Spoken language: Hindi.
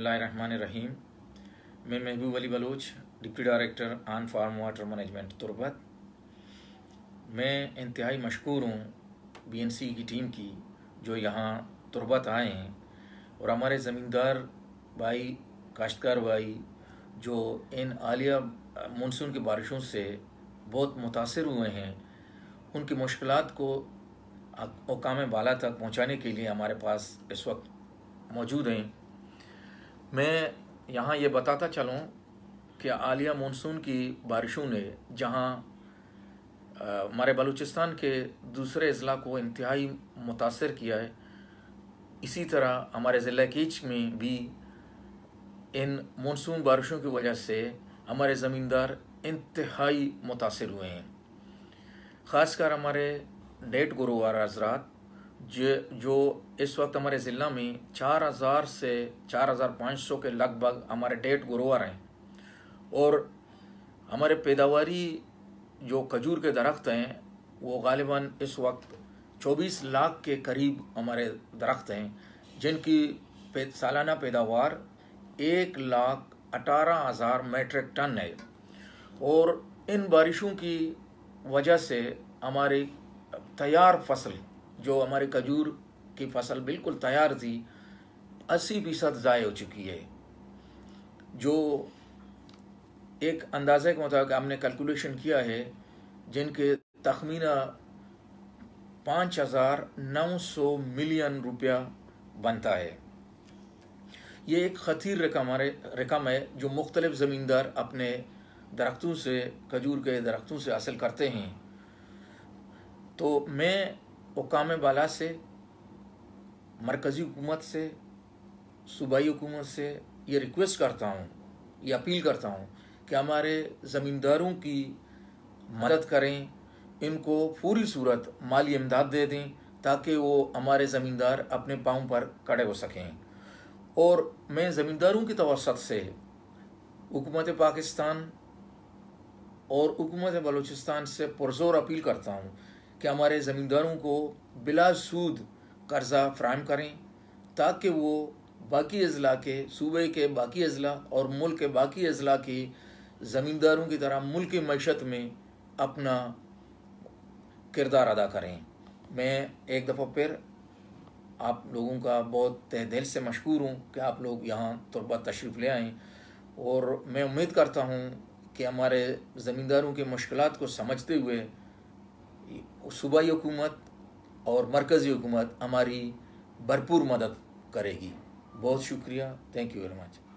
रहीम मैं Mahboob Ali Baloch deputy director on farm water management Turbat मैं इंतहाई मशहूर हूँ बीएनसी की टीम की जो यहाँ तुरबत आए हैं और हमारे ज़मींदार भाई काश्तकार भाई जो इन आलिया मानसून की बारिशों से बहुत मुतासर हुए हैं उनकी मुश्किल को अकाम बाला तक पहुँचाने के लिए हमारे पास इस वक्त मौजूद हैं मैं यहाँ ये बताता चलूँ कि आलिया मानसून की बारिशों ने जहाँ हमारे बलूचिस्तान के दूसरे अजला को इंतहाई मुतासर किया है इसी तरह हमारे जिले कीच में भी इन मानसून बारिशों की वजह से हमारे ज़मींदार इंतहाई मुतासर हुए हैं ख़ासकर हमारे डेट गुरुवार हजरात जो जो इस वक्त हमारे ज़िला में 4000 से 4500 के लगभग हमारे डेट ग्रोअर हैं और हमारे पैदावारी जो खजूर के दरख्त हैं वो गालिबा इस वक्त 24 लाख के करीब हमारे दरख्त हैं जिनकी सालाना पैदावार एक लाख अठारह हज़ार मेट्रिक टन है और इन बारिशों की वजह से हमारी तैयार फसल जो हमारे खजूर की फसल बिल्कुल तैयार थी अस्सी फीसद ज़ाय हो चुकी है जो एक अंदाजे के मुताबिक हमने कैलकुलेशन किया है जिनके तखमीना पाँच हज़ार नौ सौ मिलियन रुपया बनता है ये एक खतीर रकम रकम है जो मुख्तलिफ ज़मींदार अपने दरख्तों से खजूर के दरख्तों से हासिल करते हैं तो मैं ओकाम बाला से मरकज़ी हुकूमत से सूबाई हुकूमत से ये रिक्वेस्ट करता हूँ ये अपील करता हूँ कि हमारे ज़मींदारों की मदद करें इनको पूरी सूरत माली इमदाद दे दें ताकि वो हमारे ज़मींदार अपने पाँव पर खड़े हो सकें और मैं ज़मींदारों की तवसत से हुकूमत पाकिस्तान और हुकूमत बलूचिस्तान से पुरजोर अपील करता हूँ कि हमारे ज़मींदारों को बिला सूद कर्ज़ा फ्राहम करें ताकि वो बाकी अजला के सूबे के बाकी अजला और मुल्क के बाकी अजला की ज़मींदारों की तरह मुल्क की मीशत में अपना किरदार अदा करें मैं एक दफ़ा फिर आप लोगों का बहुत तह दिल से मशहूर हूँ कि आप लोग यहाँ तुरबा तशरीफ़ ले आएँ और मैं उम्मीद करता हूँ कि हमारे ज़मींदारों की मुश्किल को समझते हुए सूबाई हुकूमत और मरकज़ी हुकूमत हमारी भरपूर मदद करेगी बहुत शुक्रिया थैंक यू वेरी मच